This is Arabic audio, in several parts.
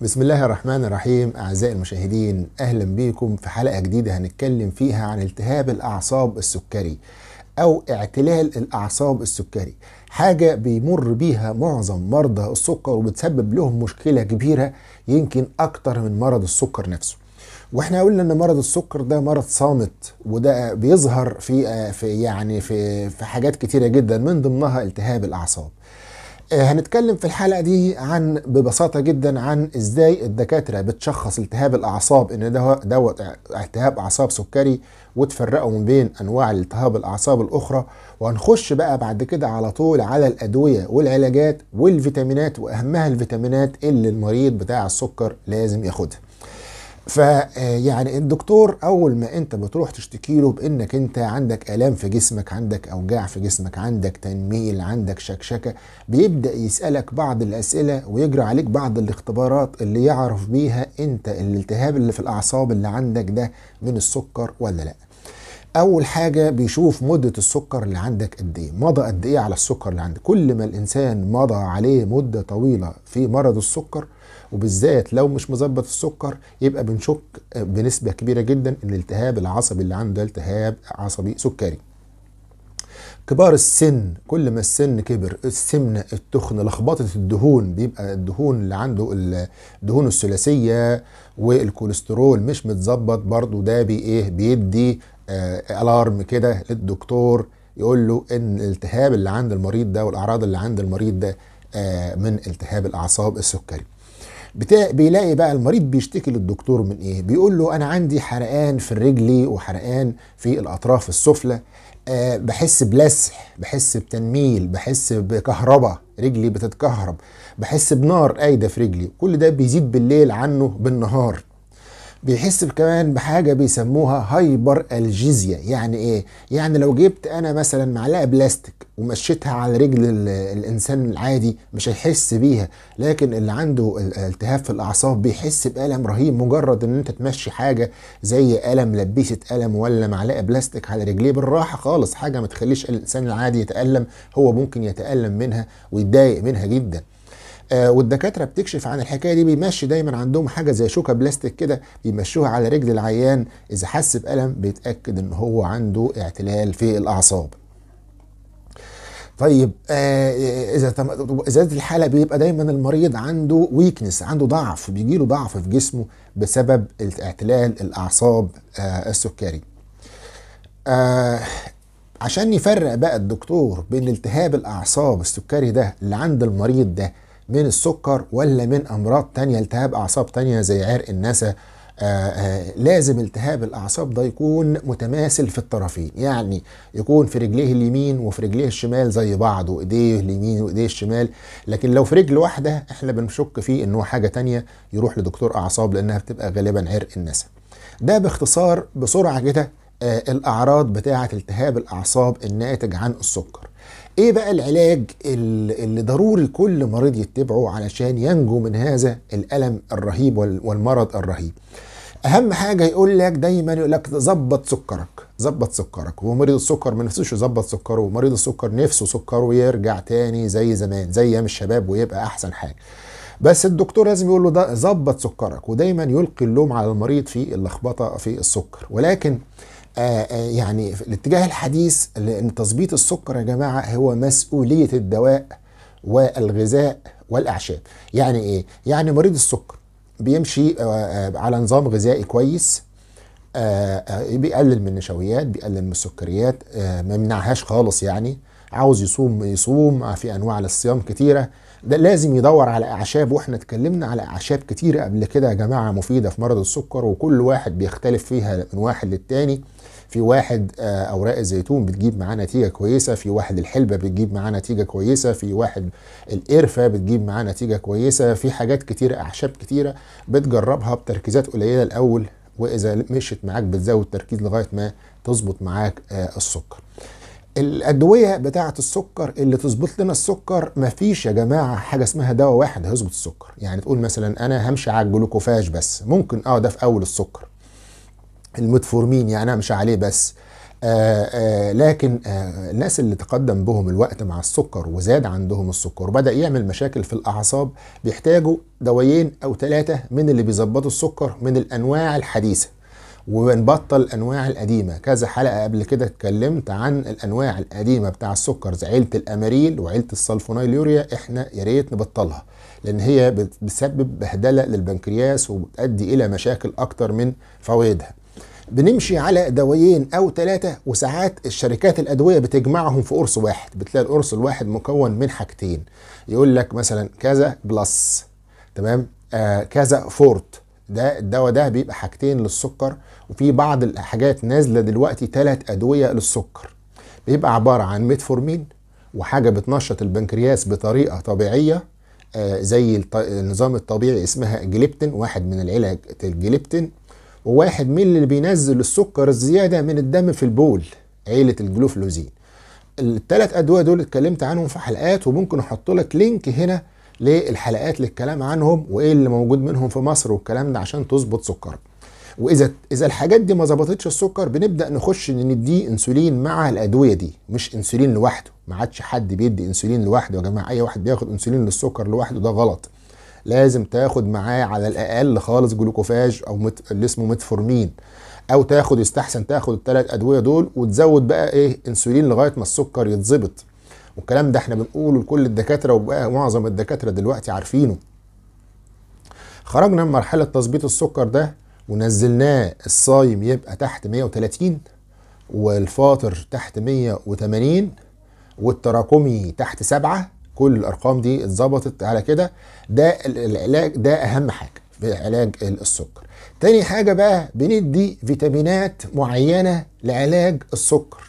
بسم الله الرحمن الرحيم أعزائي المشاهدين أهلا بكم في حلقة جديدة هنتكلم فيها عن التهاب الأعصاب السكري أو اعتلال الأعصاب السكري حاجة بيمر بيها معظم مرضى السكر وبتسبب لهم مشكلة كبيرة يمكن أكتر من مرض السكر نفسه واحنا قلنا ان مرض السكر ده مرض صامت وده بيظهر في, في يعني في في حاجات كتيره جدا من ضمنها التهاب الاعصاب آه، هنتكلم في الحلقة دي عن ببساطة جدا عن ازاي الدكاترة بتشخص التهاب الأعصاب ان ده دوت التهاب أعصاب سكري وتفرقه من بين أنواع التهاب الأعصاب الأخرى وهنخش بقى بعد كده على طول على الأدوية والعلاجات والفيتامينات وأهمها الفيتامينات اللي المريض بتاع السكر لازم ياخدها فيعني آه، الدكتور اول ما انت بتروح تشتكي له بانك انت عندك الام في جسمك عندك اوجاع في جسمك عندك تنميل عندك شكشكه بيبدا يسالك بعض الاسئله ويجري عليك بعض الاختبارات اللي يعرف بيها انت الالتهاب اللي في الاعصاب اللي عندك ده من السكر ولا لا اول حاجه بيشوف مده السكر اللي عندك قد ايه مضى قد ايه على السكر اللي عندك كل ما الانسان مضى عليه مده طويله في مرض السكر وبالذات لو مش مظبط السكر يبقى بنشك بنسبه كبيره جدا ان الالتهاب العصبي اللي عنده ده التهاب عصبي سكري كبار السن كل ما السن كبر السمنه التخن لخبطه الدهون بيبقى الدهون اللي عنده الدهون الثلاثيه والكوليسترول مش متظبط برضو ده بي ايه بيدي آه الارم كده للدكتور يقول له ان الالتهاب اللي عند المريض ده والاعراض اللي عند المريض ده آه من التهاب الاعصاب السكري بتا... بيلاقي بقى المريض بيشتكي للدكتور من ايه بيقول له انا عندي حرقان في رجلي وحرقان في الاطراف السفلى أه بحس بلسع بحس بتنميل بحس بكهرباء رجلي بتتكهرب بحس بنار قايده في رجلي كل ده بيزيد بالليل عنه بالنهار بيحس كمان بحاجه بيسموها هايبر الجيزيا يعني ايه يعني لو جبت انا مثلا معلقه بلاستيك ومشيتها على رجل الانسان العادي مش هيحس بيها لكن اللي عنده التهاب في الاعصاب بيحس بالم رهيب مجرد ان انت تمشي حاجه زي الم لبيسه الم ولا معلقه بلاستيك على رجليه بالراحه خالص حاجه ما تخليش الانسان العادي يتالم هو ممكن يتالم منها ويتضايق منها جدا آه والدكاتره بتكشف عن الحكايه دي بيمشي دايما عندهم حاجه زي شوكه بلاستيك كده بيمشوها على رجل العيان اذا حس بالم بيتاكد ان هو عنده اعتلال في الاعصاب طيب آه، آه، اذا اذا الحاله بيبقى دايما المريض عنده ويكنس عنده ضعف بيجيله ضعف في جسمه بسبب اعتلال الاعصاب آه، السكري عشان يفرق بقى الدكتور بين التهاب الاعصاب السكري ده اللي عند المريض ده من السكر ولا من امراض تانية التهاب اعصاب تانية زي عرق النسا آآ آه، آآ آه، لازم التهاب الاعصاب ده يكون متماثل في الطرفين يعني يكون في رجليه اليمين وفي رجليه الشمال زي بعض وايديه اليمين وايديه الشمال لكن لو في رجل واحده احنا بنشك فيه ان هو حاجه تانية يروح لدكتور اعصاب لانها بتبقى غالبا عرق النسا ده باختصار بسرعه كده آه، الاعراض بتاعه التهاب الاعصاب الناتج عن السكر ايه بقى العلاج اللي ضروري كل مريض يتبعه علشان ينجو من هذا الالم الرهيب والمرض الرهيب اهم حاجه يقول لك دايما يقول لك ظبط سكرك ظبط سكرك ومريض السكر ما نفسوش يظبط سكره ومريض السكر نفسه سكره يرجع تاني زي زمان زي ايام الشباب ويبقى احسن حاجه بس الدكتور لازم يقول له ده ظبط سكرك ودايما يلقي اللوم على المريض في اللخبطه في السكر ولكن آه، آه، يعني الاتجاه الحديث لان تظبيط السكر يا جماعه هو مسؤوليه الدواء والغذاء والاعشاب يعني ايه يعني مريض السكر بيمشي آه، على نظام غذائي كويس بيقلل من النشويات بيقلل من السكريات ما منعهاش خالص يعني عاوز يصوم يصوم في انواع للصيام كتيره ده لازم يدور على اعشاب واحنا اتكلمنا على اعشاب كتير قبل كده يا جماعه مفيده في مرض السكر وكل واحد بيختلف فيها من واحد للتاني في واحد آه، اوراق الزيتون بتجيب معاه نتيجه كويسه في واحد الحلبه بتجيب معاه نتيجه كويسه في واحد القرفه بتجيب معاه نتيجه كويسه في حاجات كتيره اعشاب كتيره بتجربها بتركيزات قليله الاول واذا مشيت معاك بتزود تركيز لغايه ما تظبط معاك آه، السكر الادويه بتاعه السكر اللي تظبط لنا السكر مفيش يا جماعه حاجه اسمها دواء واحد هيظبط السكر يعني تقول مثلا انا همشي على الجلوكوفاج بس ممكن اه ده في اول السكر المتفورمين يعني امشي عليه بس آآ آه، آآ آه، لكن آآ آه، الناس اللي تقدم بهم الوقت مع السكر وزاد عندهم السكر وبدأ يعمل مشاكل في الأعصاب بيحتاجوا دوايين أو ثلاثة من اللي بيظبطوا السكر من الأنواع الحديثة ونبطل الانواع القديمه كذا حلقه قبل كده اتكلمت عن الانواع القديمه بتاع السكر زي عيله الاماريل وعيله السلفونايليوريا احنا يا ريت نبطلها لان هي بتسبب بهدله للبنكرياس وبتؤدي الى مشاكل اكتر من فوائدها بنمشي على دوايين او ثلاثة وساعات الشركات الادوية بتجمعهم في قرص واحد بتلاقي القرص الواحد مكون من حاجتين يقول لك مثلا كذا بلس تمام آه كذا فورت ده الدواء ده بيبقى حاجتين للسكر وفي بعض الحاجات نازله دلوقتي ثلاث ادويه للسكر بيبقى عباره عن ميتفورمين وحاجه بتنشط البنكرياس بطريقه طبيعيه آه زي النظام الطبيعي اسمها جليبتين واحد من العلاج الجليبتين وواحد من اللي بينزل السكر الزياده من الدم في البول عيله الجلوفلوزين الثلاث ادويه دول اتكلمت عنهم في حلقات وممكن احط لك لينك هنا للحلقات للكلام عنهم وايه اللي موجود منهم في مصر والكلام ده عشان تظبط سكرك واذا اذا الحاجات دي ما ظبطتش السكر بنبدا نخش نديه انسولين مع الادويه دي مش انسولين لوحده ما عادش حد بيدي انسولين لوحده يا جماعه اي واحد بياخد انسولين للسكر لوحده ده غلط لازم تاخد معاه على الاقل خالص جلوكوفاج او مت... اللي اسمه متفورمين او تاخد يستحسن تاخد الثلاث ادويه دول وتزود بقى ايه انسولين لغايه ما السكر يتظبط والكلام ده احنا بنقوله لكل الدكاتره ومعظم الدكاتره دلوقتي عارفينه خرجنا من مرحله تظبيط السكر ده ونزلناه الصايم يبقى تحت 130 والفاطر تحت 180 والتراكمي تحت 7 كل الارقام دي اتظبطت على كده ده العلاج ده اهم حاجه في علاج السكر تاني حاجه بقى بندي فيتامينات معينه لعلاج السكر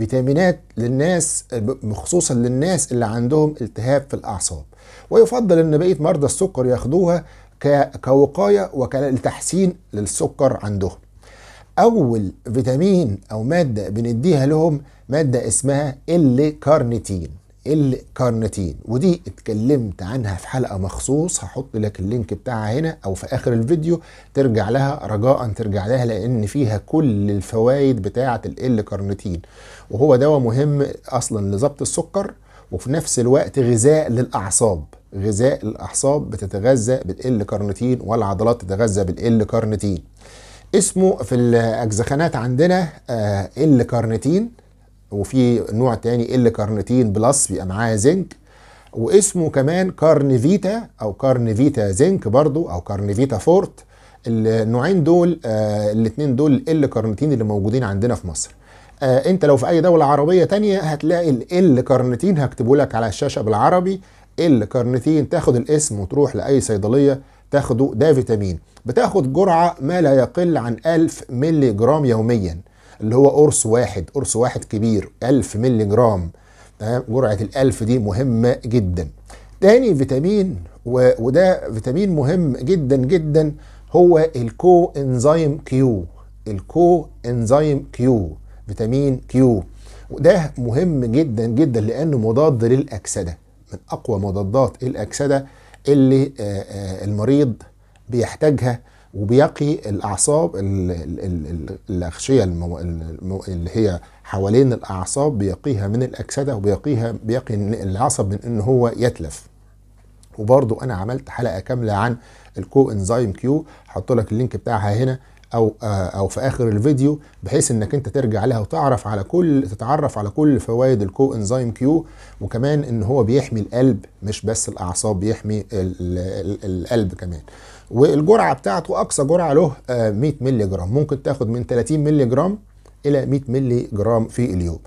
فيتامينات للناس خصوصا للناس اللي عندهم التهاب في الأعصاب ويفضل أن بقية مرضى السكر ياخدوها كوقاية وكالتحسين للسكر عندهم أول فيتامين أو مادة بنديها لهم مادة اسمها اللي كارنيتين الكارنتين ودي اتكلمت عنها في حلقه مخصوص هحط لك اللينك بتاعها هنا او في اخر الفيديو ترجع لها رجاء ترجع لها لان فيها كل الفوائد بتاعه ال كارنتين وهو دواء مهم اصلا لضبط السكر وفي نفس الوقت غذاء للاعصاب غذاء الاعصاب بتتغذى بال كارنتين والعضلات تتغذى بال كارنتين اسمه في الاجزخانات عندنا آه، ال كارنتين وفي نوع تاني ال كارنتين بلس بيبقى معاه زنك واسمه كمان كارنفيتا او كارنفيتا زنك برضو او كارنفيتا فورت النوعين دول آه الاثنين دول ال كارنتين اللي موجودين عندنا في مصر آه انت لو في اي دوله عربيه تانية هتلاقي ال كارنتين هكتبه لك على الشاشه بالعربي ال كارنتين تاخد الاسم وتروح لاي صيدليه تاخده ده فيتامين بتاخد جرعه ما لا يقل عن 1000 ملي جرام يوميا اللي هو قرص واحد قرص واحد كبير 1000 مللي جرام تمام جرعه ال1000 دي مهمه جدا تاني فيتامين و... وده فيتامين مهم جدا جدا هو الكو انزيم كيو الكو انزيم كيو فيتامين كيو وده مهم جدا جدا لانه مضاد للاكسده من اقوى مضادات الاكسده اللي المريض بيحتاجها وبيقي الاعصاب الاغشيه اللي هي حوالين الاعصاب بيقيها من الاكسده وبيقيها بيقي العصب من ان هو يتلف وبرضو انا عملت حلقه كامله عن الكو انزيم كيو هحط لك اللينك بتاعها هنا او آه، او في اخر الفيديو بحيث انك انت ترجع لها وتعرف على كل تتعرف على كل فوائد الكو انزيم كيو وكمان ان هو بيحمي القلب مش بس الاعصاب بيحمي القلب كمان والجرعه بتاعته اقصى جرعه له 100 آه، مللي جرام ممكن تاخد من 30 مللي جرام الى 100 مللي جرام في اليوم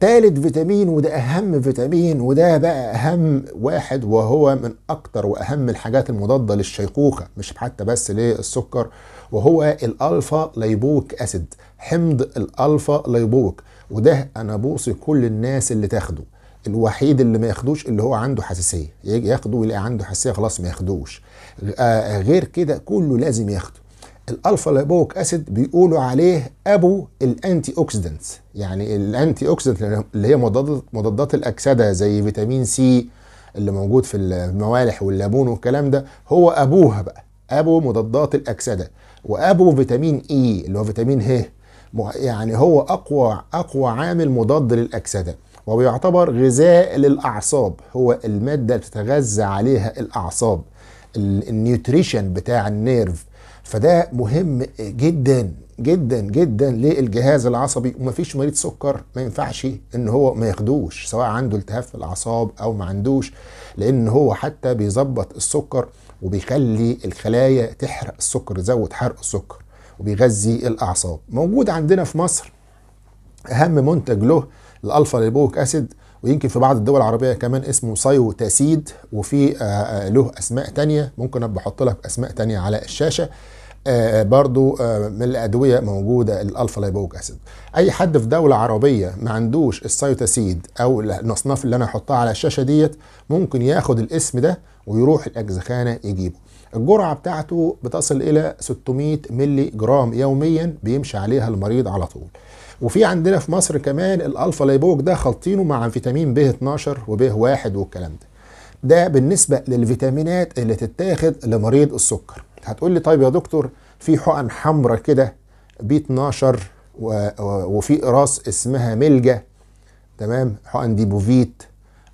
ثالث فيتامين وده اهم فيتامين وده بقى اهم واحد وهو من اكتر واهم الحاجات المضاده للشيخوخه مش حتى بس للسكر وهو الالفا ليبوك اسيد حمض الالفا ليبوك وده انا بوصي كل الناس اللي تاخده الوحيد اللي ما ياخدوش اللي هو عنده حساسيه ياخده يلاقي عنده حساسيه خلاص ما ياخدوش آه، غير كده كله لازم ياخده الالفا لايبويك اسيد بيقولوا عليه ابو الانتي اوكسيدنتس يعني الانتي اوكسيدنت اللي هي مضادات مضادات الاكسده زي فيتامين سي اللي موجود في الموالح والليمون والكلام ده هو ابوها بقى ابو مضادات الاكسده وابو فيتامين اي اللي هو فيتامين ه يعني هو اقوى اقوى عامل مضاد للاكسده وبيعتبر غذاء للاعصاب هو الماده اللي بتتغذى عليها الاعصاب النيوتريشن بتاع النيرف فده مهم جدا جدا جدا للجهاز العصبي ومفيش مريض سكر ما ينفعش ان هو ما ياخدوش سواء عنده التهاب في الاعصاب او ما عندوش لان هو حتى بيظبط السكر وبيخلي الخلايا تحرق السكر يزود حرق السكر وبيغذي الاعصاب موجود عندنا في مصر اهم منتج له الالفا ليبوك اسيد ويمكن في بعض الدول العربيه كمان اسمه تاسيد وفي آه، آه، له اسماء تانية ممكن ابقى احط لك اسماء تانية على الشاشه آه،, آه برضو آه من الادويه موجوده الالفا لايبوك اسيد اي حد في دوله عربيه ما عندوش السايوتاسيد او الاصناف اللي انا هحطها على الشاشه ديت ممكن ياخد الاسم ده ويروح الاجزخانه يجيبه الجرعه بتاعته بتصل الى 600 ملي جرام يوميا بيمشي عليها المريض على طول وفي عندنا في مصر كمان الالفا ليبوك ده خلطينه مع فيتامين ب 12 وب 1 والكلام ده ده بالنسبه للفيتامينات اللي تتاخد لمريض السكر هتقول لي طيب يا دكتور في حقن حمراء كده بي 12 وفي راس اسمها ملجا تمام حقن ديبوفيت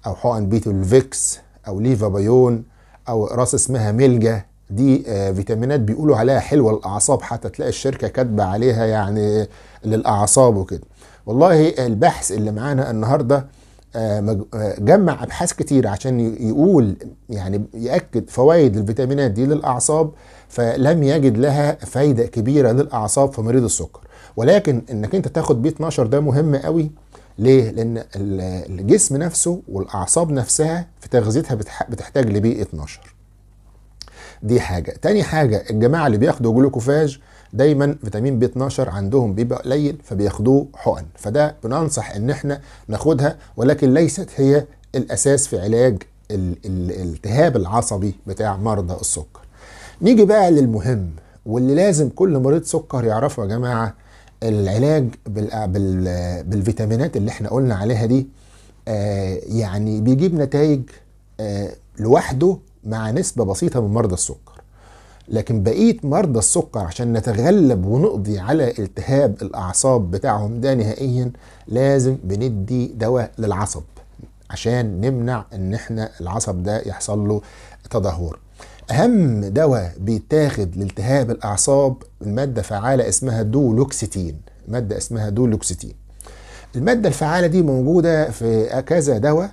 او حقن بيتولفيكس او بايون او راس اسمها ملجا دي آه، فيتامينات بيقولوا عليها حلوة الأعصاب حتى تلاقي الشركة كاتبة عليها يعني للأعصاب وكده والله البحث اللي معانا النهاردة آه، آه، جمع أبحاث كتير عشان يقول يعني يأكد فوائد الفيتامينات دي للأعصاب فلم يجد لها فايدة كبيرة للأعصاب في مريض السكر ولكن انك انت تاخد بي 12 ده مهم قوي ليه؟ لأن الجسم نفسه والأعصاب نفسها في تغذيتها بتحتاج لبي 12 دي حاجه تاني حاجه الجماعه اللي بياخدوا جلوكوفاج دايما فيتامين بي 12 عندهم بيبقى قليل فبياخدوه حقن فده بننصح ان احنا ناخدها ولكن ليست هي الاساس في علاج الالتهاب العصبي بتاع مرضى السكر نيجي بقى للمهم واللي لازم كل مريض سكر يعرفه يا جماعه العلاج بالفيتامينات اللي احنا قلنا عليها دي آه، يعني بيجيب نتائج آه، لوحده مع نسبة بسيطة من مرضى السكر لكن بقية مرضى السكر عشان نتغلب ونقضي على التهاب الأعصاب بتاعهم ده نهائيا لازم بندي دواء للعصب عشان نمنع ان احنا العصب ده يحصل له تدهور اهم دواء بيتاخد لالتهاب الاعصاب الماده فعاله اسمها دولوكسيتين ماده اسمها دولوكسيتين الماده الفعاله دي موجوده في كذا دواء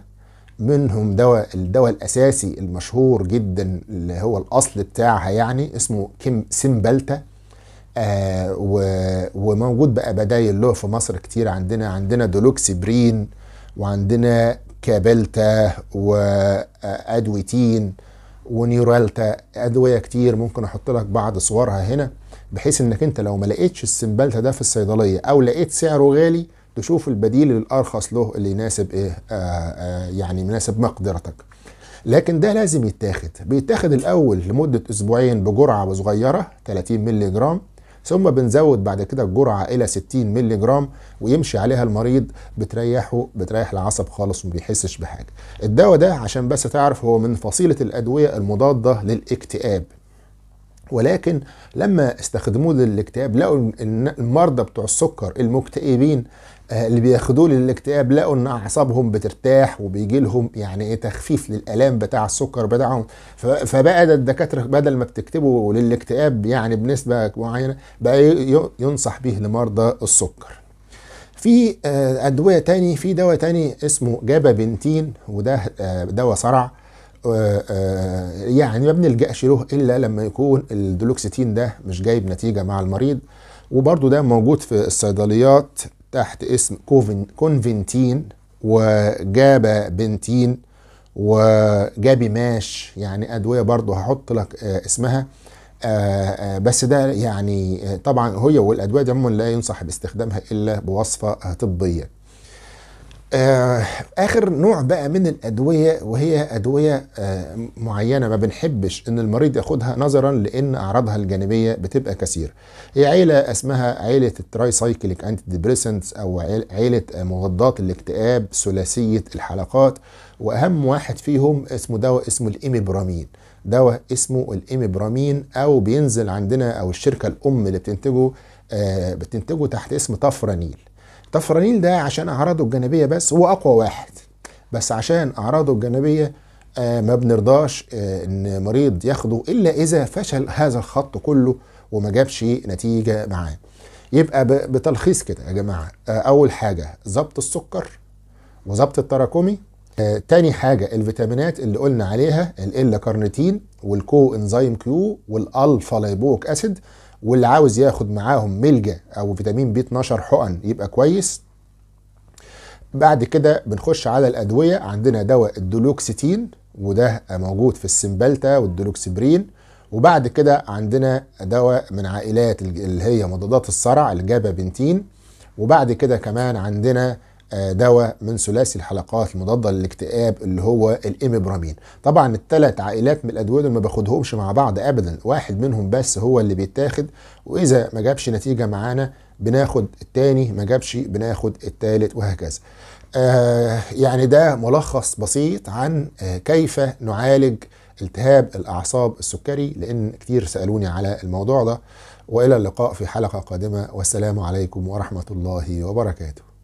منهم دواء الدواء الاساسي المشهور جدا اللي هو الاصل بتاعها يعني اسمه كيم سيمبالتا آه وموجود بقى بدايل له في مصر كتير عندنا عندنا برين وعندنا كابلتا وادويتين ونيورالتا ادويه كتير ممكن احط لك بعض صورها هنا بحيث انك انت لو ما لقيتش السمبلتا ده في الصيدليه او لقيت سعره غالي تشوف البديل الارخص له اللي يناسب ايه آآ آه، آآ آه، يعني يناسب مقدرتك لكن ده لازم يتاخد بيتاخد الاول لمده اسبوعين بجرعه صغيره 30 مللي جرام ثم بنزود بعد كده الجرعه الى 60 مللي جرام ويمشي عليها المريض بتريحه بتريح العصب خالص وما بيحسش بحاجه الدواء ده عشان بس تعرف هو من فصيله الادويه المضاده للاكتئاب ولكن لما استخدموه للاكتئاب لقوا المرضى بتوع السكر المكتئبين آه، اللي بياخدوه للاكتئاب لقوا ان اعصابهم بترتاح وبيجي لهم يعني ايه تخفيف للالام بتاع السكر بتاعهم فبقى ده الدكاتره بدل ما بتكتبه للاكتئاب يعني بنسبه معينه بقى ينصح به لمرضى السكر. في آه، ادويه تاني في دواء تاني اسمه جابابنتين وده آه، دواء صرع آه، آه، يعني ما بنلجاش له الا لما يكون الدلوكسيتين ده مش جايب نتيجه مع المريض وبرده ده موجود في الصيدليات تحت اسم كوفن كونفنتين وجابا بنتين وجابي ماش يعني ادويه برضو هحط لك آه، اسمها بس ده يعني طبعا هي والادويه دي عموما لا ينصح باستخدامها الا بوصفه طبيه آه، اخر نوع بقى من الادويه وهي ادويه آه، معينه ما بنحبش ان المريض ياخدها نظرا لان اعراضها الجانبيه بتبقى كثيره هي عيله اسمها عيله الترايسايكليك انتي ديبريسنتس او عيله آه، مضادات الاكتئاب ثلاثيه الحلقات واهم واحد فيهم اسمه دواء اسمه الايميبرامين دواء اسمه الايميبرامين او بينزل عندنا او الشركه الام اللي بتنتجه بتنتجه تحت اسم طفرانيل تفرانيل ده عشان أعراضه الجانبية بس هو أقوى واحد بس عشان أعراضه الجانبية آه ما بنرضاش آه إن مريض ياخده إلا إذا فشل هذا الخط كله وما جابش نتيجة معاه يبقى بتلخيص كده يا جماعة آه أول حاجة ضبط السكر وضبط التراكمي آه تاني حاجة الفيتامينات اللي قلنا عليها ال كارنيتين والكو انزيم كيو والالفا ليبوك اسيد واللي عاوز ياخد معاهم ملجا او فيتامين بي 12 حقن يبقى كويس بعد كده بنخش على الادويه عندنا دواء الدولوكسيتين وده موجود في السمبلتا والدولوكسبرين وبعد كده عندنا دواء من عائلات اللي هي مضادات الصرع الجابابنتين وبعد كده كمان عندنا آه، دواء من ثلاثي الحلقات المضاده للاكتئاب اللي هو الايميبرامين طبعا الثلاث عائلات من الادويه دول ما باخدهمش مع بعض ابدا واحد منهم بس هو اللي بيتاخد واذا ما جابش نتيجه معانا بناخد الثاني ما جابش بناخد الثالث وهكذا آه يعني ده ملخص بسيط عن آه كيف نعالج التهاب الاعصاب السكري لان كتير سالوني على الموضوع ده والى اللقاء في حلقه قادمه والسلام عليكم ورحمه الله وبركاته